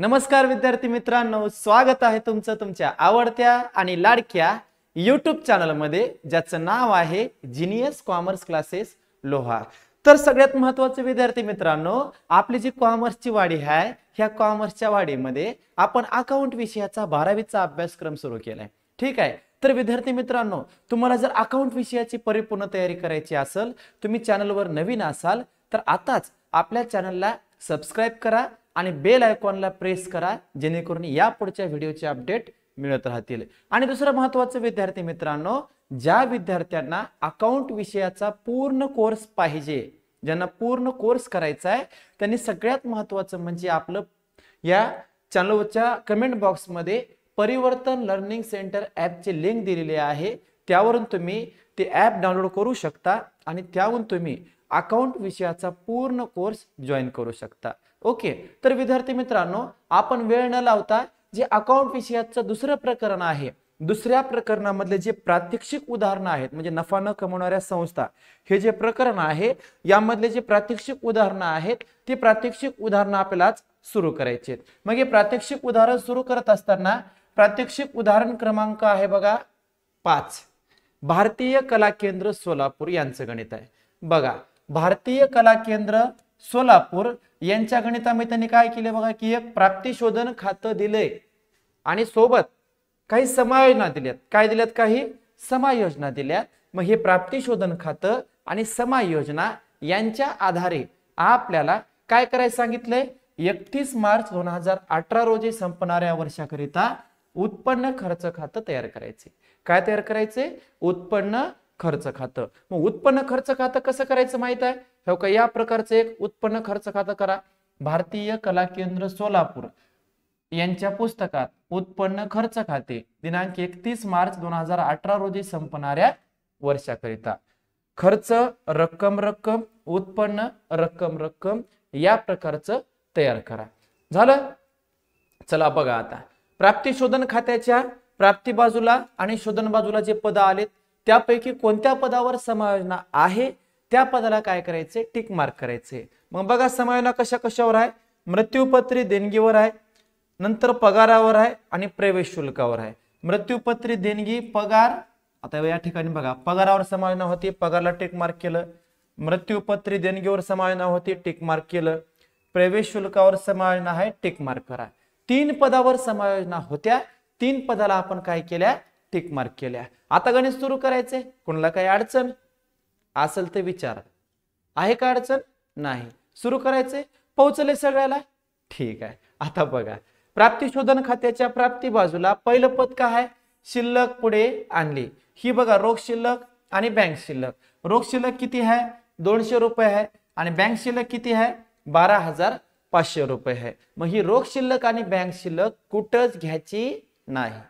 नमस्कार विद्यार्थी मित्रांनो स्वागत आहे तुमचं तुमच्या आवडत्या आणि लाडक्या युट्यूब चॅनलमध्ये ज्याचं नाव आहे जिनियस कॉमर्स क्लासेस लोहा तर सगळ्यात महत्वाचं विद्यार्थी मित्रांनो आपली जी कॉमर्सची वाढी आहे ह्या कॉमर्सच्या वाढीमध्ये आपण अकाउंट विषयाचा बारावीचा अभ्यासक्रम सुरू केलाय ठीक आहे तर विद्यार्थी मित्रांनो तुम्हाला जर अकाउंट विषयाची परिपूर्ण तयारी करायची असेल तुम्ही चॅनलवर नवीन असाल तर आताच आपल्या चॅनलला सबस्क्राईब करा आणि बेल आयकॉनला प्रेस करा जेणेकरून या पुढच्या व्हिडिओचे अपडेट मिळत राहतील आणि दुसरं महत्वाचं विद्यार्थी मित्रांनो ज्या विद्यार्थ्यांना अकाउंट विषयाचा पूर्ण कोर्स पाहिजे ज्यांना पूर्ण कोर्स करायचा आहे त्यांनी सगळ्यात महत्वाचं म्हणजे आपलं या चॅनलच्या कमेंट बॉक्समध्ये परिवर्तन लर्निंग सेंटर ॲपचे लिंक दिलेले आहे त्यावरून तुम्ही ते ॲप डाउनलोड करू शकता आणि त्याहून तुम्ही अकाउंट विषयाचा पूर्ण कोर्स जॉईन करू शकता ओके तर विद्यार्थी मित्रांनो आपण वेळ न लावता जे अकाउंट विषयाचं दुसरं प्रकरण आहे दुसऱ्या प्रकरणामधले जे प्रात्यक्षिक उदाहरणं आहेत म्हणजे नफा न कमवणाऱ्या संस्था हे जे प्रकरण आहे यामधले जे प्रात्यक्षिक उदाहरणं आहेत ते प्रात्यक्षिक उदाहरणं आपल्याला सुरू करायचे मग हे प्रात्यक्षिक उदाहरण सुरू करत असताना प्रात्यक्षिक उदाहरण क्रमांक आहे बघा पाच भारतीय कला केंद्र सोलापूर यांचं गणित आहे बघा भारतीय कला केंद्र सोलापूर यांच्या गणितामध्ये त्यांनी काय केले बघा की एक शोधन खातं दिले आणि सोबत काही समायोजना दिल्यात काय दिल्यात काही समायोजना दिल्यात मग हे शोधन खातं आणि समायोजना यांच्या आधारे आपल्याला काय करायचं सांगितलंय एकतीस मार्च दोन हजार अठरा रोजी संपणाऱ्या वर्षाकरिता उत्पन्न खर्च खातं तयार करायचे काय तयार करायचे उत्पन्न खर्च खातं मग उत्पन्न खर्च खातं कसं करायचं माहित आहे हो का या प्रकारचं एक उत्पन्न खर्च खातं करा भारतीय कला केंद्र सोलापूर यांच्या पुस्तकात उत्पन्न खर्च खाते दिनांक एकतीस मार्च दोन हजार अठरा रोजी संपणाऱ्या वर्षाकरिता खर्च रक्कम रक्कम उत्पन्न रक्कम रक्कम या प्रकारचं तयार करा झालं चला बघा आता प्राप्ती शोधन खात्याच्या प्राप्ती बाजूला आणि शोधन बाजूला जे पद आलेत त्यापैकी कोणत्या पदावर समायोजना आहे त्या पदाला काय करायचे टिक मार्क करायचे मग बघा समायोजना कशा कशावर आहे मृत्यूपत्री देणगीवर आहे नंतर पगारावर आहे आणि प्रवेश शुल्कावर आहे मृत्यूपत्री देणगी पगार आता या ठिकाणी बघा पगारावर समायोजना होती पगारला टिक मार्क केलं मृत्यूपत्री देणगीवर समायोजना होती टिक मार्क केलं प्रवेश शुल्कावर समायोजना आहे टिक मार्क करा तीन पदावर समायोजना होत्या तीन पदाला आपण काय केल्या टिक मार्क केल्या आता गणित सुरू करायचे कुणाला काही अडचण असल तर विचार आहे का अडचण नाही सुरू करायचंय पोहोचले सगळ्याला ठीक आहे आता बघा प्राप्ती शोधन खात्याच्या प्राप्ती बाजूला पहिलं पद काय आहे शिल्लक पुढे आणली ही बघा रोख शिल्लक आणि बँक शिल्लक रोख शिल्लक किती आहे दोनशे रुपये आहे आणि बँक शिल्लक किती आहे बारा हजार पाचशे रुपये आहे मग ही रोख शिल्लक आणि बँक शिल्लक कुठंच घ्यायची नाही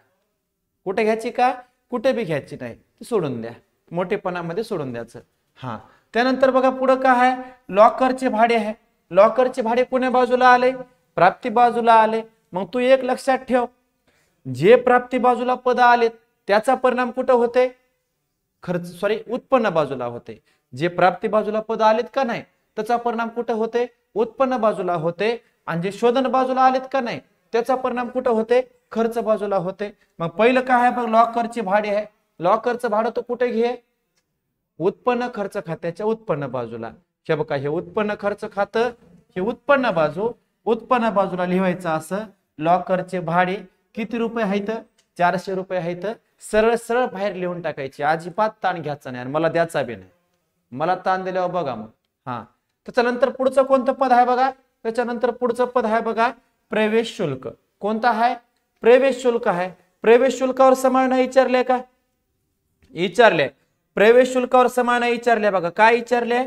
कुठे घ्यायची का कुठे बी घ्यायची नाही सोडून द्या मोठेपणामध्ये सोडून द्यायचं हा त्यानंतर बघा पुढं काय आहे लॉकरचे भाडे आहे लॉकरचे भाडे कोण्या बाजूला आले प्राप्ती बाजूला आले मग तू एक लक्षात ठेव जे प्राप्ती बाजूला पद आले त्याचा परिणाम कुठं होते खर्च सॉरी उत्पन्न बाजूला होते जे प्राप्ती बाजूला पद आलेत का नाही त्याचा परिणाम कुठं होते उत्पन्न बाजूला होते आणि जे शोधन बाजूला आलेत का नाही त्याचा परिणाम कुठं होते खर्च बाजूला होते मग पहिलं काय आहे मग लॉकरचे भाडे आहे लॉकरचं भाडं तो कुठे घे उत्पन्न खर्च खात्याच्या उत्पन्न बाजूला हे बघा हे उत्पन्न खर्च खातं हे उत्पन्न बाजू उत्पन्न बाजूला लिहायचं असं लॉकरचे भाडे किती रुपये आहेत चारशे रुपये आहेत सरळ सरळ बाहेर लिहून टाकायचे अजिबात ताण घ्यायचा नाही आणि मला द्यायचा बी नाही मला ताण दिल्यावर बघा मग हा त्याच्यानंतर पुढचं कोणतं पद आहे बघा त्याच्यानंतर पुढचं पद आहे बघा प्रवेश शुल्क कोणता आहे प्रवेश शुल्क आहे प्रवेश शुल्कावर नाही विचारले का विचारले प्रवेश शुल्कावर समान विचारले बघा काय विचारले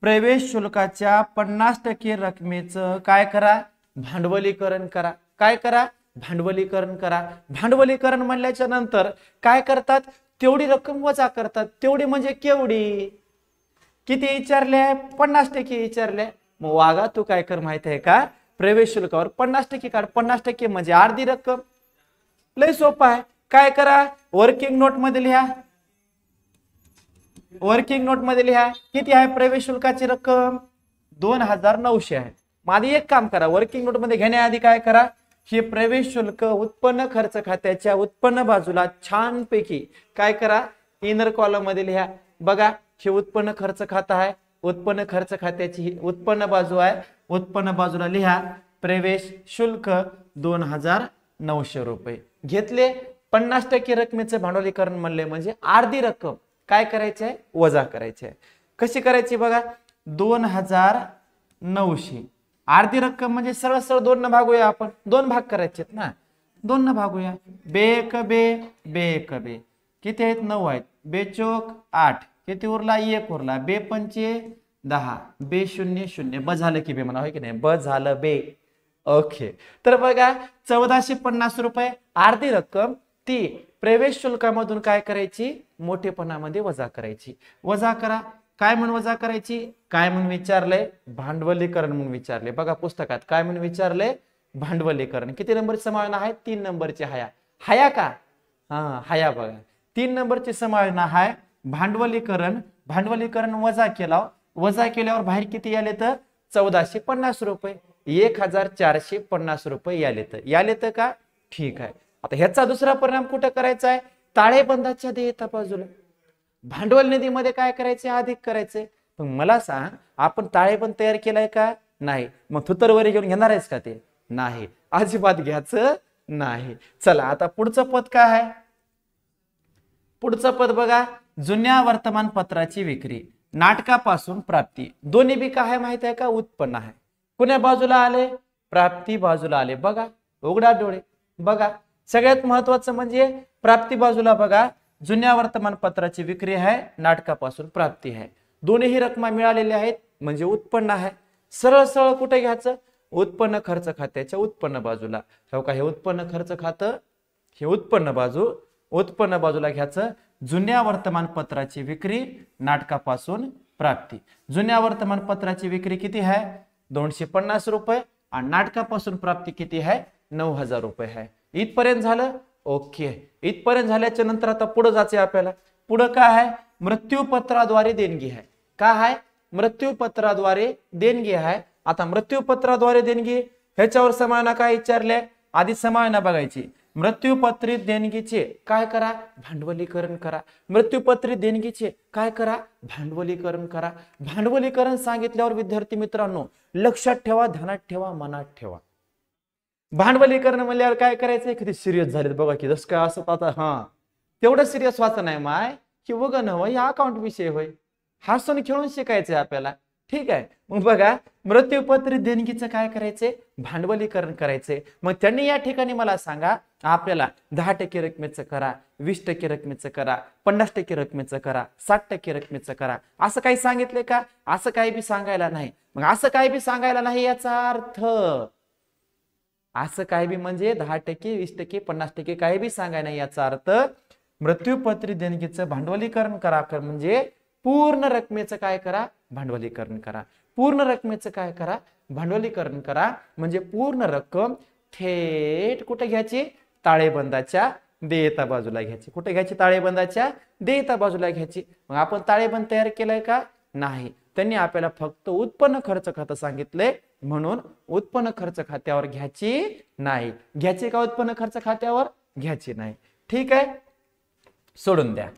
प्रवेश शुल्काच्या पन्नास टक्के रकमेचं काय करा भांडवलीकरण करा काय करा भांडवलीकरण करा भांडवलीकरण म्हणल्याच्या नंतर काय करतात तेवढी रक्कम वजा करतात तेवढी म्हणजे केवढी किती विचारले पन्नास टक्के विचारले मग वागा तू काय कर माहित आहे का प्रवेश शुल्कावर पन्नास टक्के काढ पन्नास टक्के म्हणजे अर्धी रक्कम लय सोपा आहे काय करा वर्किंग नोट मध्ये लिहा वर्किंग नोट मध्ये लिहा किती आहे प्रवेश शुल्काची रक्कम दोन हजार नऊशे आहे मग एक काम करा वर्किंग मध्ये घेण्याआधी काय करा हे प्रवेश शुल्क उत्पन्न खर्च खात्याच्या उत्पन्न बाजूला छानपैकी काय करा इनर कॉलम मध्ये लिहा बघा हे उत्पन्न खर्च खातं आहे उत्पन्न खर्च खात्याची उत्पन्न बाजू आहे उत्पन्न बाजूला लिहा प्रवेश शुल्क दोन हजार नऊशे रुपये घेतले पन्नास टक्के रकमेचं भांडवलीकरण म्हणले म्हणजे अर्धी रक्कम काय करायचे आहे वजा करायचे आहे कशी करायची बघा दोन हजार नऊशे अर्धी रक्कम म्हणजे सरळ सरळ दोन न भागूया आपण दोन भाग करायचे ना दोन न भागूया बे बे बे एक बे किती आहेत नऊ आहेत बे चोक आठ किती उरला एक उरला बे पंचे दहा बे शून्य शून्य ब झालं की बे म्हणा की नाही ब झालं बे ओके तर बघा चौदाशे पन्नास रुपये अर्धी रक्कम ती प्रवेश शुल्कामधून काय करायची मोठेपणामध्ये वजा करायची वजा करा काय म्हणून वजा करायची काय म्हणून विचारलंय भांडवलीकरण म्हणून विचारले बघा पुस्तकात काय म्हणून विचारलंय भांडवलीकरण किती नंबरची समायोजना आहे तीन नंबरची हया हया का हा हया बघा तीन नंबरची समायोजना आहे भांडवलीकरण भांडवलीकरण वजा केला वजा केल्यावर बाहेर किती आले तर चौदाशे पन्नास रुपये एक हजार चारशे पन्नास रुपये याले तर याले तर का ठीक आहे आता ह्याचा दुसरा परिणाम कुठं करायचा आहे ताळेबंदाच्या देयता बाजूला भांडवल निधीमध्ये काय करायचे अधिक करायचे मग मला सांग आपण ताळेबंद तयार केलाय का नाही मग थुतरवरी घेऊन घेणार आहेस का ते नाही अजिबात घ्यायचं नाही चला आता पुढचं पद काय आहे पुढचं पद बघा जुन्या वर्तमानपत्राची विक्री नाटकापासून प्राप्ती दोन्ही बी काय माहित आहे का उत्पन्न आहे कुण्या बाजूला आले प्राप्ती बाजूला आले बघा उघडा डोळे बघा सगळ्यात महत्वाचं म्हणजे प्राप्ती बाजूला बघा जुन्या वर्तमानपत्राची विक्री आहे नाटकापासून प्राप्ती आहे दोन्ही रक्कम मिळालेल्या आहेत म्हणजे उत्पन्न आहे सरळ सरळ कुठे घ्यायचं उत्पन्न खर्च खात्याच्या उत्पन्न बाजूला हो का हे उत्पन्न खर्च खातं हे उत्पन्न बाजू उत्पन्न बाजूला घ्यायचं जुन्या वर्तमानपत्राची विक्री नाटकापासून प्राप्ती जुन्या वर्तमानपत्राची विक्री किती आहे दोनशे पन्नास रुपये आणि नाटकापासून प्राप्ती किती आहे नऊ हजार रुपये आहे इथपर्यंत झालं ओके इथपर्यंत झाल्याच्या नंतर आता पुढे जायचं आपल्याला पुढं काय आहे मृत्यूपत्राद्वारे देणगी आहे काय आहे मृत्यूपत्राद्वारे देणगी आहे आता मृत्यूपत्राद्वारे देणगी ह्याच्यावर समायना काय विचारले आधी समायना बघायची मृत्यूपत्रित देणगीचे काय करा भांडवलीकरण करा मृत्यूपत्रित देणगीचे काय करा भांडवलीकरण करा भांडवलीकरण सांगितल्यावर विद्यार्थी मित्रांनो लक्षात ठेवा ध्यानात ठेवा मनात ठेवा भांडवलीकरण करणं म्हणल्यावर काय करायचं एखादी सिरियस झालेत बघा की जसं काय असं आता हा तेवढं सिरियस वाचा नाही माय की वगन नव या अकाउंट विषय होय हसून खेळून शिकायचंय आपल्याला ठीक आहे मग बघा मृत्यूपत्र देणगीचं काय करायचंय भांडवलीकरण करायचंय मग त्यांनी या ठिकाणी मला सांगा आपल्याला दहा टक्के रकमेचं करा वीस टक्के रकमेचं करा पन्नास टक्के रकमेचं करा साठ टक्के रकमेचं करा असं काही सांगितलंय का असं काही बी सांगायला नाही मग असं काही बी सांगायला नाही याचा अर्थ असं काय बी म्हणजे दहा टक्के वीस टक्के पन्नास टक्के काही बी सांगाय नाही याचा अर्थ मृत्यूपत्री देणगीचं भांडवलीकरण करा म्हणजे पूर्ण रकमेचं काय करा भांडवलीकरण करा पूर्ण रकमेचं काय करा भांडवलीकरण करा म्हणजे पूर्ण रक्कम थेट कुठे घ्यायची ताळेबंदाच्या देयता बाजूला घ्यायची कुठे घ्यायची ताळेबंदाच्या देयता बाजूला घ्यायची मग आपण ताळेबंद तयार केलाय का नाही त्यांनी आपल्याला फक्त उत्पन्न खर्च खातं सांगितलंय म्हणून उत्पन्न खर्च खात्यावर घ्यायची नाही घ्यायची का उत्पन्न खर्च खात्यावर घ्यायची नाही ठीक आहे सोडून द्या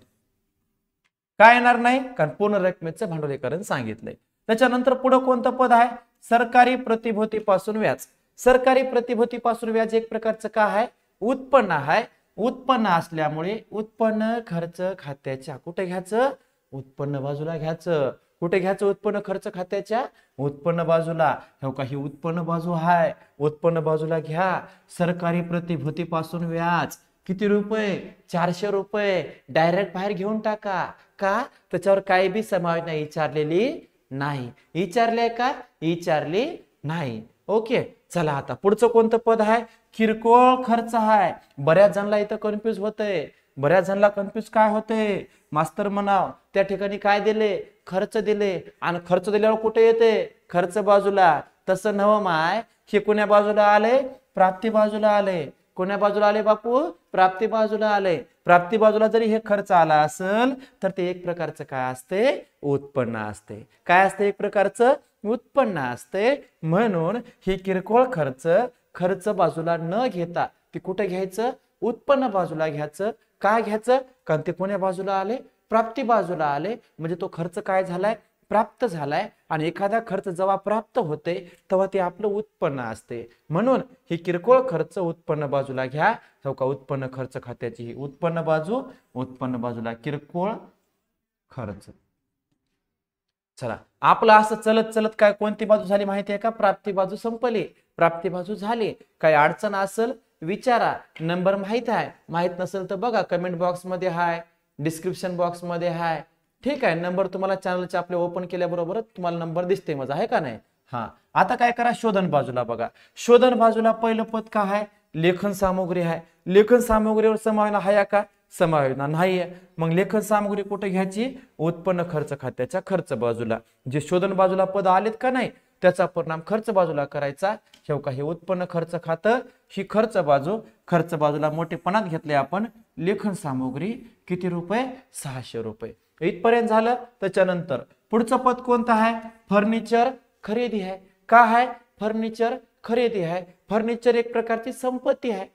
काय येणार नाही कारण पूर्ण रकमेचं भांडवलीकरण सांगितलंय त्याच्यानंतर पुढं कोणतं पद आहे सरकारी प्रतिभूतीपासून व्याज सरकारी प्रतिभूतीपासून व्याज एक प्रकारचं का आहे उत्पन्न आहे उत्पन्न असल्यामुळे उत्पन्न खर्च खात्याच्या कुठे घ्यायचं उत्पन्न बाजूला घ्यायचं कुठे घ्यायचं उत्पन्न खर्च खात्याच्या उत्पन्न बाजूला हो का ही उत्पन्न बाजू हाय उत्पन्न बाजूला घ्या सरकारी पासून व्याज किती रुपये चारशे रुपये डायरेक्ट बाहेर घेऊन टाका का त्याच्यावर काही बी नाही विचारलेली नाही विचारले का विचारली नाही ओके चला आता पुढचं कोणतं पद आहे किरकोळ खर्च आहे बऱ्याच जणला इथं कन्फ्युज होतंय बऱ्याच जणांना कन्फ्युज काय होतंय मास्तर म्हणाव त्या ठिकाणी काय दिले खर्च दिले आणि खर्च दिल्यावर कुठे येते खर्च बाजूला तसं नव माय हे कोण्या बाजूला आले प्राप्ती बाजूला आले कोण्या बाजूला आले बापू प्राप्ती बाजूला आले प्राप्ती बाजूला जरी हे खर्च आला असेल तर ते एक प्रकारचं काय असते उत्पन्न असते काय असते एक प्रकारचं उत्पन्न असते म्हणून हे किरकोळ खर्च खर्च बाजूला न घेता ते कुठं घ्यायचं उत्पन्न बाजूला घ्यायचं काय घ्यायचं कारण ते कोण्या बाजूला आले प्राप्ती बाजूला आले म्हणजे तो खर्च काय झालाय प्राप्त झालाय आणि एखादा खर्च जेव्हा प्राप्त होते तेव्हा ते आपलं उत्पन्न असते म्हणून ही किरकोळ खर्च उत्पन्न बाजूला घ्या हो का उत्पन्न खर्च खात्याची ही उत्पन्न बाजू उत्पन्न बाजूला किरकोळ खर्च चला आपलं असं चलत चलत काय कोणती बाजू झाली माहिती आहे का प्राप्ती बाजू संपली प्राप्ती बाजू झाली काय अडचण असेल विचारा नंबर माहित आहे माहित नसेल तर बघा कमेंट बॉक्समध्ये हाय डिस्क्रिप्शन बॉक्समध्ये आहे ठीक आहे नंबर तुम्हाला चॅनलचे आपले ओपन केल्याबरोबर तुम्हाला नंबर दिसते माझा आहे का नाही हा आता काय करा शोधन बाजूला बघा शोधन बाजूला पहिलं पद का आहे लेखन सामग्री आहे लेखन सामुग्रीवर समावेश आहे का समायोजना नाही आहे मग लेखन सामग्री कुठे घ्यायची उत्पन्न खर्च खात्याच्या खर्च बाजूला जे शोधन बाजूला पद आलेत का नाही त्याचा परिणाम खर्च बाजूला करायचा शेवका हे उत्पन्न खर्च खातं ही खर्च बाजू खर्च बाजूला मोठेपणात घेतले आपण लेखन सामग्री किती रुपये सहाशे रुपये इथपर्यंत झालं त्याच्यानंतर पुढचं पद कोणतं आहे फर्निचर खरेदी आहे का आहे फर्निचर खरेदी आहे फर्निचर एक प्रकारची संपत्ती आहे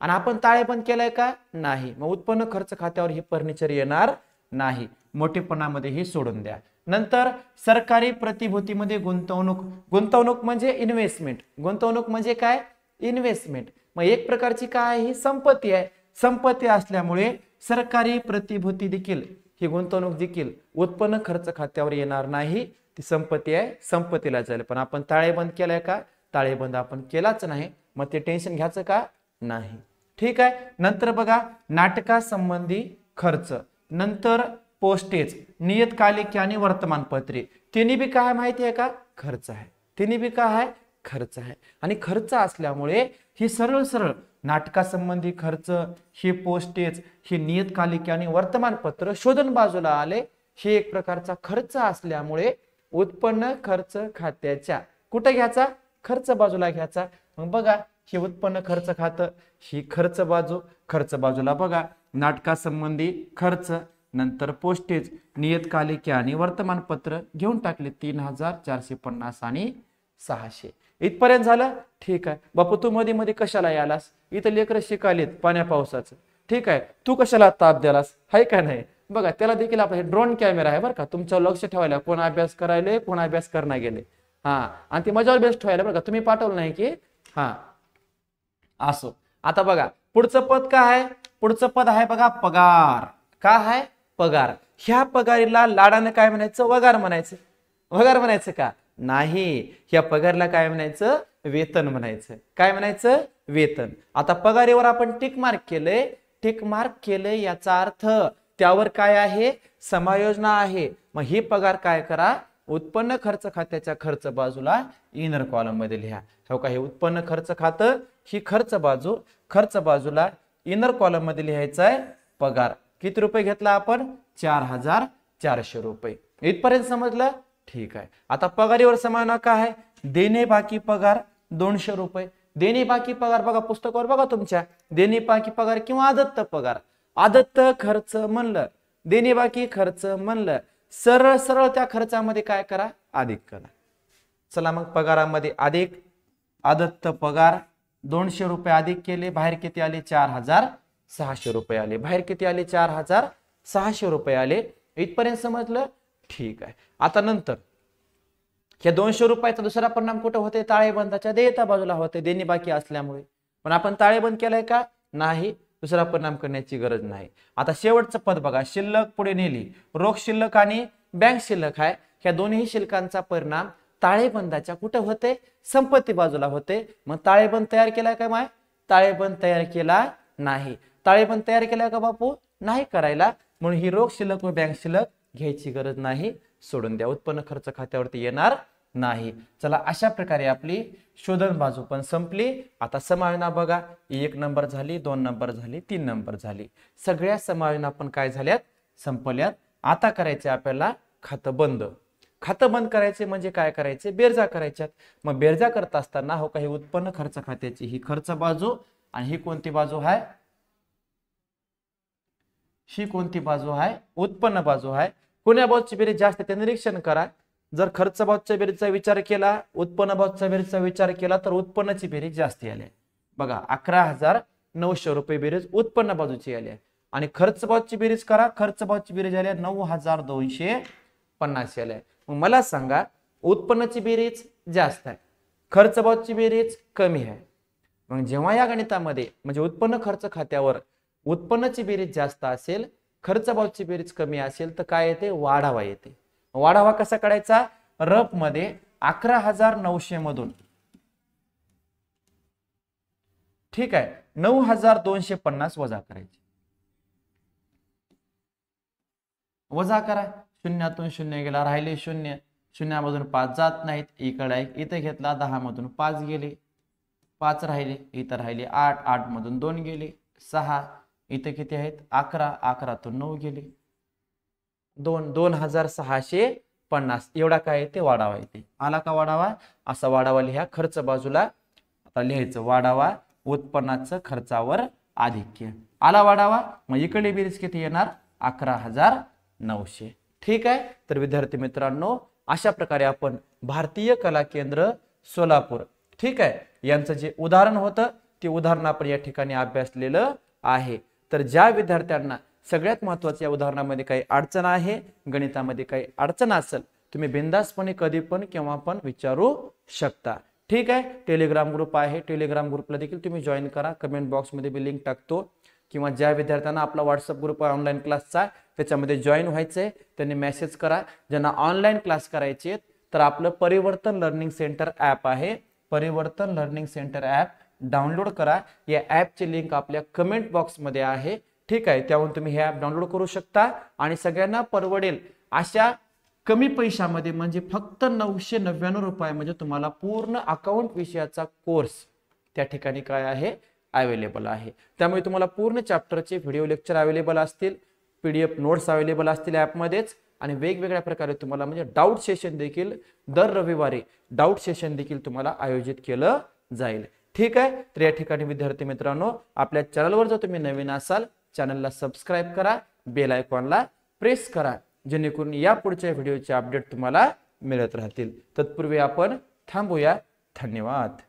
आणि आपण ताळेबंद केलाय का नाही मग उत्पन्न खर्च खात्यावर हे फर्निचर येणार नाही मोठेपणामध्ये हे सोडून द्या नंतर सरकारी प्रतिभूतीमध्ये गुंतवणूक गुंतवणूक म्हणजे इन्व्हेस्टमेंट गुंतवणूक म्हणजे काय इन्व्हेस्टमेंट मग एक प्रकारची काय ही संपत्ती आहे संपत्ती असल्यामुळे सरकारी प्रतिभूती देखील ही गुंतवणूक देखील उत्पन्न खर्च खात्यावर येणार नाही ती संपत्ती आहे संपत्तीला जाईल पण आपण ताळेबंद केलाय का ताळेबंद आपण केलाच नाही मग ते टेन्शन घ्यायचं का नाही ठीक आहे नंतर बघा नाटकासंबंधी खर्च नंतर पोस्टेज नियतकालिके आणि वर्तमानपत्रे तिन्ही बी काय माहिती आहे का खर्च आहे तिन्ही बी काय आहे खर्च आहे आणि खर्च असल्यामुळे ही सरळ सरळ नाटकासंबंधी खर्च हे पोस्टेज हे नियतकालिके आणि वर्तमानपत्र शोधन बाजूला आले हे एक प्रकारचा खर्च असल्यामुळे उत्पन्न खर्च खात्याच्या कुठं घ्यायचा खर्च बाजूला घ्यायचा मग बघा हे उत्पन्न खर्च खातं ही खर्च बाजू खर्च बाजूला बघा नाटकासंबंधी खर्च नंतर पोस्टेज नियतकालिके आणि वर्तमानपत्र घेऊन टाकले तीन हजार चारशे पन्नास आणि सहाशे इथपर्यंत झालं ठीक आहे बापू तू मध्ये मध्ये कशाला यालास इथं लेकरं शिकालीत पाण्या पावसाचं ठीक आहे तू कशाला ताप द्यालास हाय का नाही बघा त्याला देखील आपला हे ड्रोन कॅमेरा आहे बरं का तुमच्यावर लक्ष ठेवायला कोण अभ्यास करायला कोण अभ्यास करणार गेले हा आणि ते मजावर बेस्ट ठेवायला बरं का तुम्ही पाठवलं नाही की हा असो आता बघा पुढचं पद काय आहे पुढचं पद आहे बघा पगार का आहे पगार ह्या पगारीला लाडाने काय म्हणायचं वगार म्हणायचं वगार म्हणायचं का नाही या पगारला काय म्हणायचं वेतन म्हणायचं काय म्हणायचं वेतन आता पगारीवर आपण टिक मार्क केलंय टिक मार्क केले याचा अर्थ त्यावर काय आहे समायोजना आहे मग हे पगार काय करा उत्पन्न खर्च खात्याच्या खर्च बाजूला इनर कॉलम मध्ये लिहा हो का हे उत्पन्न खर्च खातं ही खर्च बाजू खर्च बाजूला इनर कॉलम मध्ये लिहायचं आहे पगार किती रुपये घेतला आपण चार हजार चारशे रुपये इथपर्यंत समजलं ठीक आहे आता पगारीवर समान काय आहे देणे बाकी पगार दोनशे रुपये देणे बाकी पगार बघा पुस्तकावर बघा तुमच्या देणे बाकी पगार किंवा आदत्त पगार आदत्त खर्च म्हणलं देणे बाकी खर्च म्हणलं सरळ सरळ त्या खर्चामध्ये काय करा अधिक करा चला मग पगारामध्ये अधिक आदत्त पगार दोनशे रुपये अधिक केले बाहेर किती आले चार हजार सहाशे रुपये आले बाहेर किती आले चार हजार सहाशे रुपये आले इथपर्यंत समजलं ठीक आहे आता नंतर ह्या दोनशे रुपयाचा दुसरा परिणाम कुठं होते ताळेबंदाच्या देयता बाजूला होते देणी बाकी असल्यामुळे पण आपण ताळेबंद केलाय का नाही दुसरा परिणाम करण्याची गरज नाही आता शेवटचं पद बघा शिल्लक पुढे नेली रोख शिल्लक आणि बँक शिल्लक आहे ह्या दोन्ही शिल्कांचा परिणाम ताळेबंदाच्या कुठं होते संपत्ती बाजूला होते मग ताळेबंद तयार केलाय का माय ताळेबंद तयार केला नाही ताळेबंद तयार केलाय का बापू नाही करायला म्हणून ही रोख शिल्लक व बँक शिल्लक घ्यायची गरज नाही सोडून द्या उत्पन्न खर्च खात्यावरती येणार नाही चला अशा प्रकारे आपली शोधन बाजू पण संपली आता समायोजना बघा एक नंबर झाली दोन नंबर झाली तीन नंबर झाली सगळ्या समायोजना पण काय झाल्यात संपल्यात आता करायचे आपल्याला खातं बंद खातं बंद करायचे म्हणजे काय करायचे बेरजा करायच्यात मग बेरजा करत असताना हो काही उत्पन्न खर्च खात्याची ही खर्च बाजू आणि ही कोणती बाजू आहे ही कोणती बाजू आहे उत्पन्न बाजू आहे कोण्या बाजूची बेरीज जास्त ते निरीक्षण करा जर खर्च बाजूच्या बेरीजचा विचार केला उत्पन्न बाजूच्या बेरीजचा विचार केला तर उत्पन्नाची बेरीज जास्त आली आहे बघा अकरा हजार नऊशे रुपये बेरीज उत्पन्न बाजूची आली आहे आणि खर्च बाजूची बेरीज करा खर्च बाजूची बेरीज आली आहे नऊ हजार दोनशे पन्नास आली आहे मग मला सांगा उत्पन्नाची बेरीज जास्त आहे खर्च बाजूची बेरीज कमी आहे मग जेव्हा या गणितामध्ये म्हणजे उत्पन्न खर्च खात्यावर उत्पन्नाची बेरीज जास्त असेल भावची बेरीज कमी असेल तर काय येते वाढावा येते वाढावा कसा काढायचा रफ मध्ये अकरा हजार नऊशे मधून ठीक आहे नऊ हजार दोनशे पन्नास वजा करायचे वजा करा शून्यातून शून्य गेला राहिले शून्य शून्यामधून पाच जात नाहीत इकडे एक इथे घेतला दहा मधून पाच गेले पाच राहिले इथं राहिले आठ आठ मधून दोन गेले सहा इथे किती आहेत अकरा अकरातून नऊ गेले दोन दोन हजार सहाशे पन्नास एवढा काय ते वाढावा येते आला का वाढावा असा वाढावा लिहा खर्च बाजूला आता लिहायचं वाढावा उत्पन्नाचं खर्चावर आधिक्य आला वाढावा मग इकडे बिरीज किती येणार अकरा हजार नऊशे ठीक आहे तर विद्यार्थी मित्रांनो अशा प्रकारे आपण भारतीय कला केंद्र सोलापूर ठीक आहे यांचं जे उदाहरण होतं ते उदाहरण आपण या ठिकाणी अभ्यासलेलं आहे तर ज्या विद्यार्थ्यांना सगळ्यात या उदाहरणामध्ये काही अडचण आहे गणितामध्ये काही अडचण असेल तुम्ही बिंदासपणे कधी पण केव्हा पण विचारू शकता ठीक आहे टेलिग्राम ग्रुप आहे टेलिग्राम ग्रुपला देखील तुम्ही जॉईन करा कमेंट बॉक्समध्ये मी लिंक टाकतो किंवा ज्या विद्यार्थ्यांना आपला व्हॉट्सअप ग्रुप आहे ऑनलाईन क्लासचा त्याच्यामध्ये जॉईन व्हायचं आहे त्यांनी मेसेज करा ज्यांना ऑनलाईन क्लास करायचे आहेत तर आपलं परिवर्तन लर्निंग सेंटर ॲप आहे परिवर्तन लर्निंग सेंटर ॲप डाउनलोड करा या ॲपची लिंक आपल्या कमेंट बॉक्समध्ये आहे ठीक आहे त्यावरून तुम्ही हे ॲप डाउनलोड करू शकता आणि सगळ्यांना परवडेल अशा कमी पैशामध्ये म्हणजे फक्त नऊशे नव्याण्णव म्हणजे तुम्हाला पूर्ण अकाउंट विषयाचा कोर्स त्या ठिकाणी काय आहे अवेलेबल आहे त्यामुळे तुम्हाला पूर्ण चॅप्टरचे व्हिडिओ लेक्चर अवेलेबल असतील P D F notes available असतील ॲपमध्येच आणि वेगवेगळ्या प्रकारे तुम्हाला म्हणजे डाऊट सेशन देखील दर रविवारी डाऊट सेशन देखील तुम्हाला आयोजित केलं जाईल ठीक आहे तर या ठिकाणी विद्यार्थी मित्रांनो आपल्या चॅनलवर जर तुम्ही नवीन असाल चॅनलला सबस्क्राईब करा बेल आयकॉनला प्रेस करा जेणेकरून या पुढच्या व्हिडिओचे अपडेट तुम्हाला मिळत राहतील तत्पूर्वी आपण थांबूया धन्यवाद